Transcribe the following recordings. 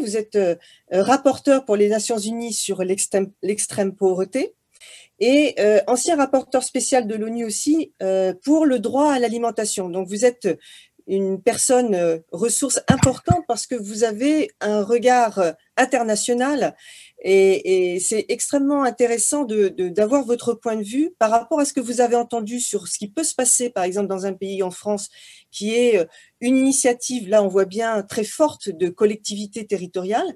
Vous êtes euh, euh, rapporteur pour les Nations Unies sur l'extrême pauvreté et euh, ancien rapporteur spécial de l'ONU aussi pour le droit à l'alimentation. Donc vous êtes une personne ressource importante parce que vous avez un regard International Et, c'est extrêmement intéressant d'avoir de, d'avoir votre point de vue par rapport à ce que vous avez entendu sur ce qui peut se passer, par exemple, dans un pays en France qui est euh, une initiative, là on voit bien, très forte de collectivités territoriales.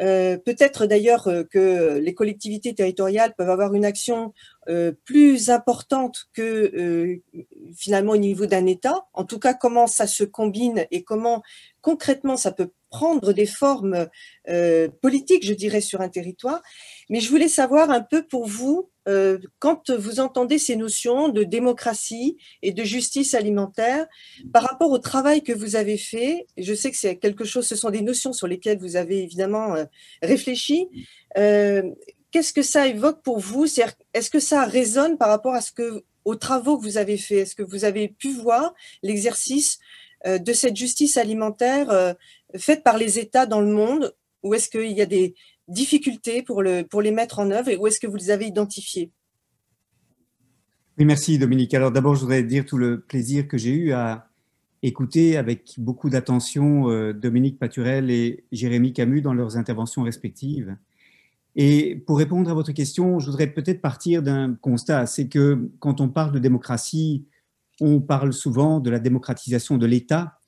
Euh, peut-être d'ailleurs euh, que les collectivités territoriales peuvent avoir une action euh, plus importante que euh, finalement au niveau d'un État, en tout cas comment ça se combine et comment concrètement ça peut prendre des formes euh, politiques, je dirais, sur un territoire. Mais je voulais savoir un peu pour vous, quand vous entendez ces notions de démocratie et de justice alimentaire, par rapport au travail que vous avez fait, je sais que c'est quelque chose, ce sont des notions sur lesquelles vous avez évidemment réfléchi, qu'est-ce que ça évoque pour vous Est-ce que ça résonne par rapport à ce que, aux travaux que vous avez faits Est-ce que vous avez pu voir l'exercice euh, de cette justice alimentaire euh, faite par les États dans le monde Ou est-ce qu'il y a des difficultés pour, le, pour les mettre en œuvre et où est-ce que vous les avez identifiées oui, merci Dominique. Alors d'abord, je voudrais dire tout le plaisir que j'ai eu à écouter avec beaucoup d'attention euh, Dominique Paturel et Jérémy Camus dans leurs interventions respectives. Et pour répondre à votre question, je voudrais peut-être partir d'un constat, c'est que quand on parle de démocratie, on parle souvent de la démocratisation de l'État,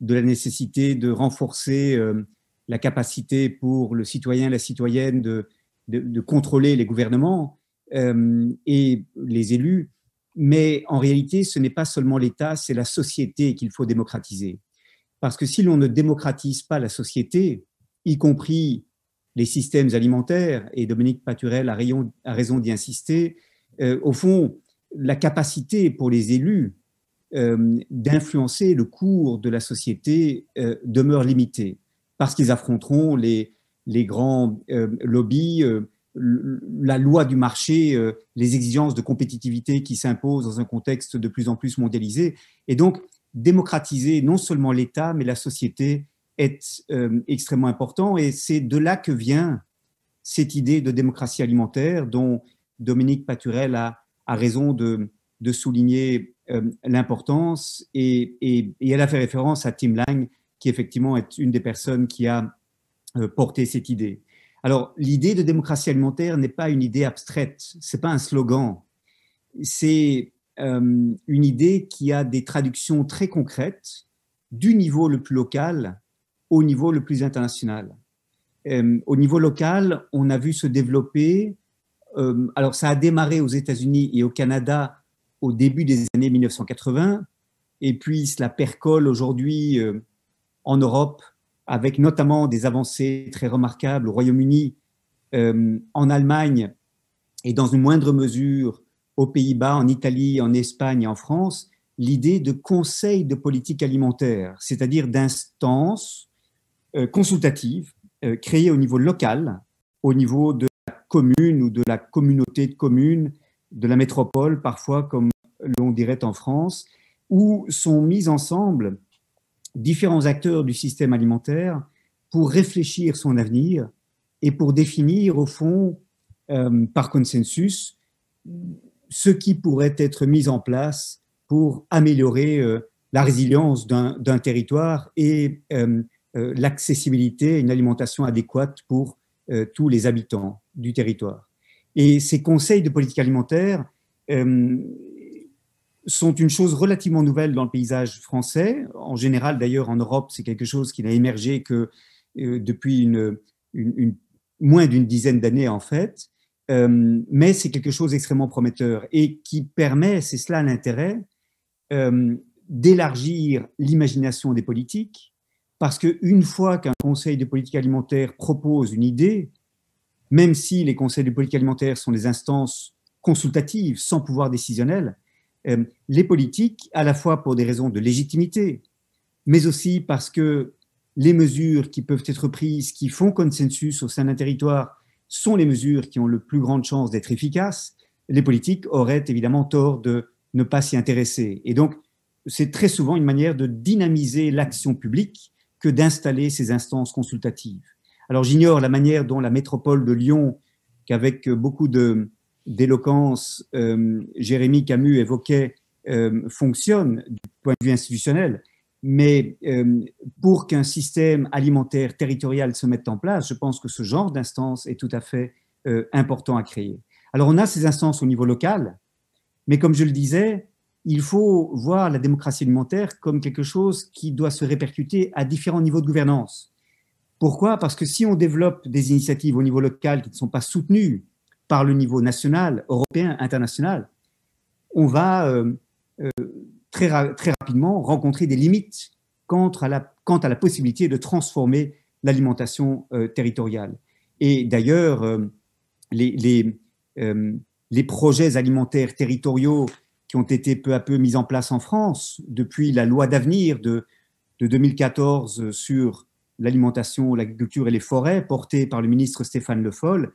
de la nécessité de renforcer euh, la capacité pour le citoyen, la citoyenne de, de, contrôler les gouvernements euh, et les élus. Mais en réalité, ce n'est pas seulement l'État, c'est la société qu'il faut démocratiser. Parce que si l'on ne démocratise pas la société, y compris les systèmes alimentaires, et Dominique Paturel a, raison d'y insister, euh, au fond, la capacité pour les élus euh, d'influencer le cours de la société euh, demeure limitée, parce qu'ils affronteront les, les grands lobbies, la loi du marché, les exigences de compétitivité qui s'imposent dans un contexte de plus en plus mondialisé. Et donc, démocratiser non seulement l'État, mais la société est euh, extrêmement important et c'est de là que vient cette idée de démocratie alimentaire dont Dominique Paturel a, a raison de, de souligner euh, l'importance et, et, elle a fait référence à Tim Lang qui effectivement est une des personnes qui a euh, porté cette idée. Alors l'idée de démocratie alimentaire n'est pas une idée abstraite, c'est pas un slogan, c'est une idée qui a des traductions très concrètes du niveau le plus local au niveau le plus international. Euh, au niveau local, on a vu se développer, euh, alors ça a démarré aux États-Unis et au Canada au début des années 1980, et puis cela percole aujourd'hui euh, en Europe, avec notamment des avancées très remarquables au Royaume-Uni, en Allemagne, et dans une moindre mesure aux Pays-Bas, en Italie, en Espagne et en France, l'idée de conseil de politique alimentaire, c'est-à-dire d'instances euh, consultative euh, créée au niveau local, au niveau de la commune ou de la communauté de communes, de la métropole parfois, comme l'on dirait en France, où sont mis ensemble différents acteurs du système alimentaire pour réfléchir son avenir et pour définir, au fond, euh, par consensus, ce qui pourrait être mis en place pour améliorer la résilience d'un territoire et euh, l'accessibilité à une alimentation adéquate pour euh, tous les habitants du territoire. Et ces conseils de politique alimentaire euh, sont une chose relativement nouvelle dans le paysage français. En général, d'ailleurs, en Europe, c'est quelque chose qui n'a émergé que depuis une, moins d'une dizaine d'années, en fait. mais c'est quelque chose d'extrêmement prometteur et qui permet, c'est cela l'intérêt, d'élargir l'imagination des politiques, parce qu'une fois qu'un conseil de politique alimentaire propose une idée, même si les conseils de politique alimentaire sont des instances consultatives, sans pouvoir décisionnel, euh, les politiques, à la fois pour des raisons de légitimité, mais aussi parce que les mesures qui peuvent être prises, qui font consensus au sein d'un territoire, sont les mesures qui ont le plus grande chance d'être efficaces, les politiques auraient évidemment tort de ne pas s'y intéresser. Et donc, c'est très souvent une manière de dynamiser l'action publique que d'installer ces instances consultatives. Alors j'ignore la manière dont la métropole de Lyon, qu'avec beaucoup d'éloquence euh, Jérémy Camus évoquait, euh, fonctionne du point de vue institutionnel, mais euh, pour qu'un système alimentaire territorial se mette en place, je pense que ce genre d'instance est tout à fait important à créer. Alors on a ces instances au niveau local, mais comme je le disais, il faut voir la démocratie alimentaire comme quelque chose qui doit se répercuter à différents niveaux de gouvernance. Pourquoi Parce que si on développe des initiatives au niveau local qui ne sont pas soutenues par le niveau national, européen, international, on va euh, euh, très, rapidement rencontrer des limites quant à la, possibilité de transformer l'alimentation euh, territoriale. Et d'ailleurs, les projets alimentaires territoriaux ont été peu à peu mises en place en France depuis la loi d'avenir de, 2014 sur l'alimentation, l'agriculture et les forêts, portée par le ministre Stéphane Le Foll,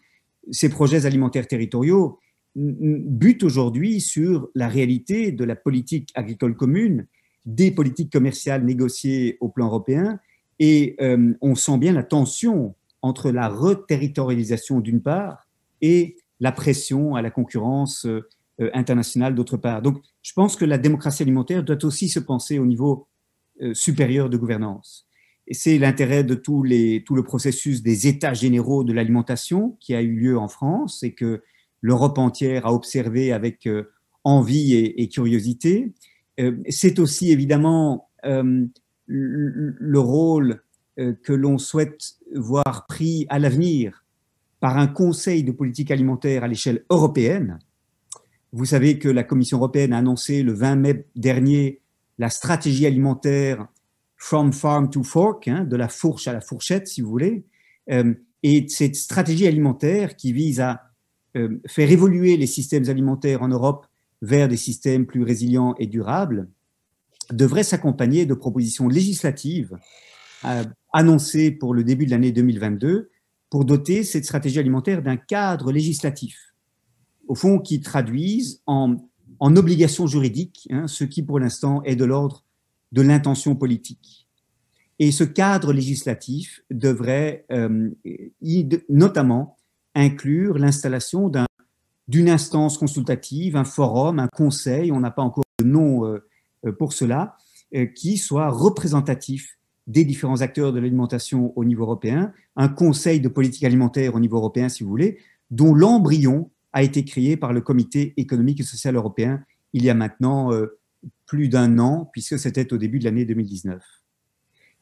ces projets alimentaires territoriaux butent aujourd'hui sur la réalité de la politique agricole commune, des politiques commerciales négociées au plan européen, et euh, on sent bien la tension entre la reterritorialisation d'une part et la pression à la concurrence euh, euh, international d'autre part. Donc, je pense que la démocratie alimentaire doit aussi se penser au niveau euh, supérieur de gouvernance. Et c'est l'intérêt de tout le processus des États généraux de l'alimentation qui a eu lieu en France et que l'Europe entière a observé avec euh, envie et, curiosité. c'est aussi évidemment le rôle que l'on souhaite voir pris à l'avenir par un conseil de politique alimentaire à l'échelle européenne vous savez que la Commission européenne a annoncé le 20 mai dernier la stratégie alimentaire From Farm to Fork, hein, de la fourche à la fourchette, si vous voulez. Euh, et cette stratégie alimentaire qui vise à euh, faire évoluer les systèmes alimentaires en Europe vers des systèmes plus résilients et durables devrait s'accompagner de propositions législatives euh, annoncées pour le début de l'année 2022 pour doter cette stratégie alimentaire d'un cadre législatif au fond, qui traduisent en, en obligations juridiques hein, ce qui, pour l'instant, est de l'ordre de l'intention politique. Et ce cadre législatif devrait euh, notamment inclure l'installation d'une instance consultative, un forum, un conseil, on n'a pas encore de nom euh, euh, pour cela, qui soit représentatif des différents acteurs de l'alimentation au niveau européen, un conseil de politique alimentaire au niveau européen, si vous voulez, dont l'embryon a été créé par le Comité économique et social européen il y a maintenant euh, plus d'un an, puisque c'était au début de l'année 2019.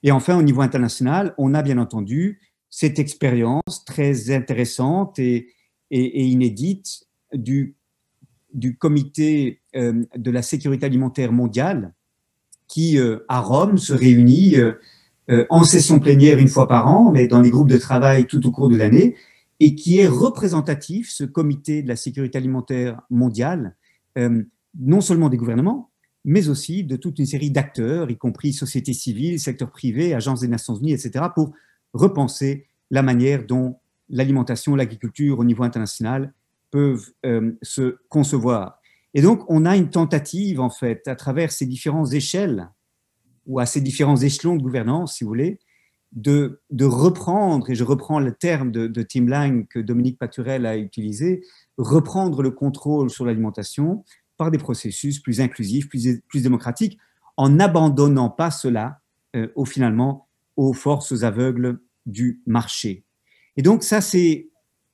Et enfin, au niveau international, on a bien entendu cette expérience très intéressante et, inédite du, comité euh, de la sécurité alimentaire mondiale qui, euh, à Rome, se réunit en session plénière une fois par an, mais dans les groupes de travail tout au cours de l'année, et qui est représentatif, ce comité de la sécurité alimentaire mondiale, euh, non seulement des gouvernements, mais aussi de toute une série d'acteurs, y compris société civile, secteur privé, agences des Nations Unies, etc., pour repenser la manière dont l'alimentation, l'agriculture au niveau international peuvent euh, se concevoir. Et donc, on a une tentative, en fait, à travers ces différentes échelles, ou à ces différents échelons de gouvernance, si vous voulez, de, reprendre, et je reprends le terme de, de Tim Lang que Dominique Paturel a utilisé, reprendre le contrôle sur l'alimentation par des processus plus inclusifs, plus, plus démocratiques, en n'abandonnant pas cela euh, au, finalement aux forces aveugles du marché. Et donc ça, c'est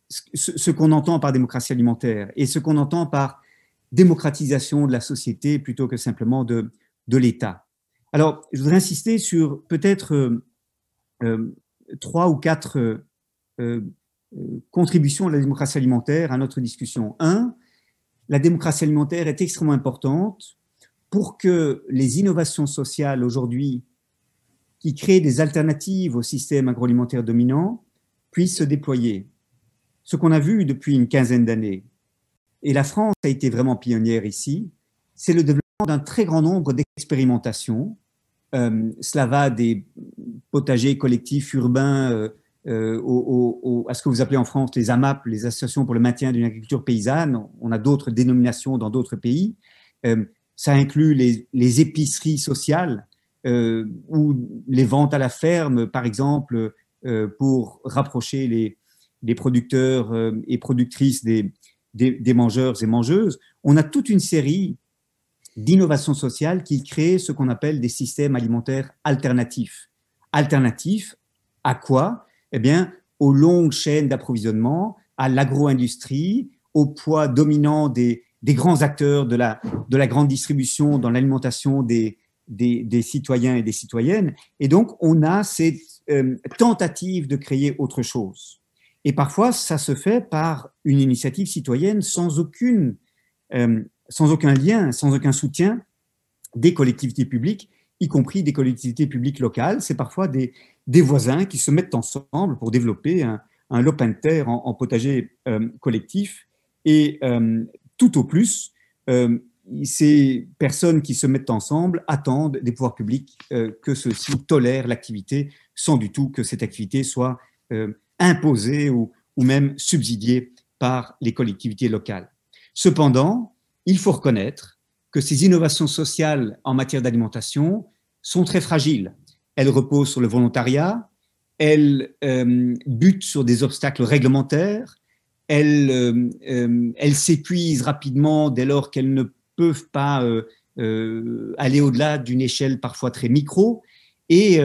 ce, qu'on entend par démocratie alimentaire et ce qu'on entend par démocratisation de la société plutôt que simplement de, de l'État. Alors, je voudrais insister sur peut-être... Euh, euh, trois ou quatre euh, euh, contributions à la démocratie alimentaire à notre discussion. Un, la démocratie alimentaire est extrêmement importante pour que les innovations sociales aujourd'hui qui créent des alternatives au système agroalimentaire dominant puissent se déployer. Ce qu'on a vu depuis une quinzaine d'années, et la France a été vraiment pionnière ici, c'est le développement d'un très grand nombre d'expérimentations euh, cela va des potagers collectifs urbains euh, euh, à ce que vous appelez en France les AMAP, les associations pour le maintien d'une agriculture paysanne. On a d'autres dénominations dans d'autres pays. ça inclut les, épiceries sociales ou les ventes à la ferme, par exemple, pour rapprocher les, producteurs et productrices des, mangeurs et mangeuses. On a toute une série d'innovation sociale qui crée ce qu'on appelle des systèmes alimentaires alternatifs. Alternatifs à quoi Eh bien, aux longues chaînes d'approvisionnement, à l'agro-industrie, au poids dominant des, grands acteurs de la, de la grande distribution dans l'alimentation des, des, citoyens et des citoyennes. Et donc, on a cette euh, tentative de créer autre chose. Et parfois, ça se fait par une initiative citoyenne sans aucune euh, sans aucun lien, sans aucun soutien des collectivités publiques, y compris des collectivités publiques locales. C'est parfois des, voisins qui se mettent ensemble pour développer un, un lopin de terre en, potager euh, collectif. Et euh, tout au plus, euh, ces personnes qui se mettent ensemble attendent des pouvoirs publics que ceux-ci tolèrent l'activité sans du tout que cette activité soit imposée ou, ou même subsidiée par les collectivités locales. Cependant, il faut reconnaître que ces innovations sociales en matière d'alimentation sont très fragiles. Elles reposent sur le volontariat, elles euh, butent sur des obstacles réglementaires, euh, euh, elles s'épuisent rapidement dès lors qu'elles ne peuvent pas aller au-delà d'une échelle parfois très micro. Et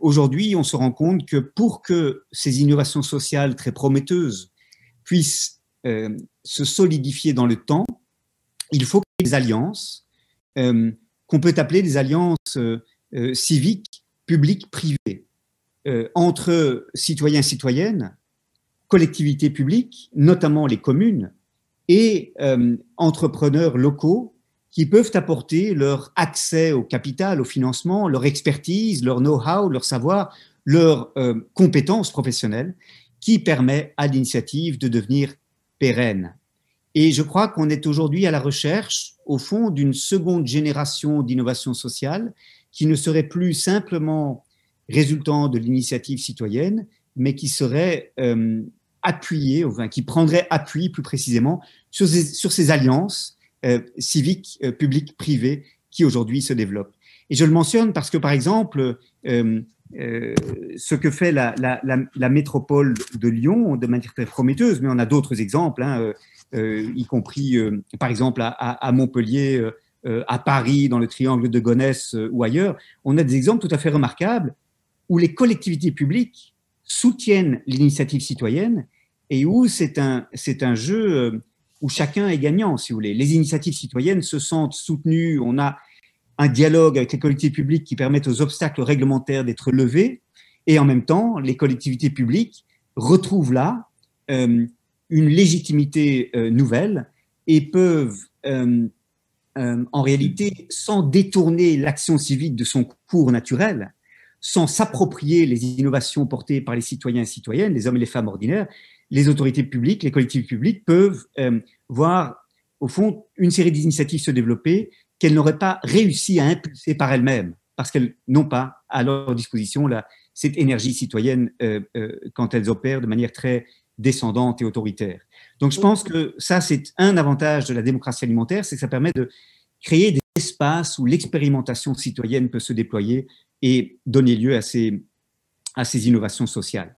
aujourd'hui, on se rend compte que pour que ces innovations sociales très prometteuses puissent se solidifier dans le temps, il faut des alliances euh, qu'on peut appeler des alliances euh, euh, civiques, publiques, privées, entre citoyens et citoyennes, collectivités publiques, notamment les communes, et entrepreneurs locaux qui peuvent apporter leur accès au capital, au financement, leur expertise, leur know-how, leur savoir, leurs compétences professionnelles, qui permet à l'initiative de devenir pérenne et je crois qu'on est aujourd'hui à la recherche, au fond, d'une seconde génération d'innovation sociale qui ne serait plus simplement résultant de l'initiative citoyenne, mais qui serait euh, appuyée, enfin, qui prendrait appui plus précisément sur ces, alliances euh, civiques, euh, publiques, privées qui aujourd'hui se développent. Et je le mentionne parce que, par exemple, ce que fait la, la, métropole de Lyon de manière très prometteuse, mais on a d'autres exemples. Hein, euh, y compris euh, par exemple à, Montpellier, euh, à Paris, dans le triangle de Gonesse ou ailleurs. On a des exemples tout à fait remarquables où les collectivités publiques soutiennent l'initiative citoyenne et où c'est un, c'est un jeu où chacun est gagnant, si vous voulez. Les initiatives citoyennes se sentent soutenues, on a un dialogue avec les collectivités publiques qui permettent aux obstacles réglementaires d'être levés, et en même temps, les collectivités publiques retrouvent là une légitimité euh, nouvelle et peuvent euh, euh, en réalité, sans détourner l'action civique de son cours naturel, sans s'approprier les innovations portées par les citoyens et citoyennes, les hommes et les femmes ordinaires, les autorités publiques, les collectivités publiques peuvent voir, au fond, une série d'initiatives se développer qu'elles n'auraient pas réussi à impulser par elles-mêmes, parce qu'elles n'ont pas à leur disposition cette énergie citoyenne quand elles opèrent de manière très descendante et autoritaire. Donc je pense que ça, c'est un avantage de la démocratie alimentaire, c'est que ça permet de créer des espaces où l'expérimentation citoyenne peut se déployer et donner lieu à ces, à ces innovations sociales.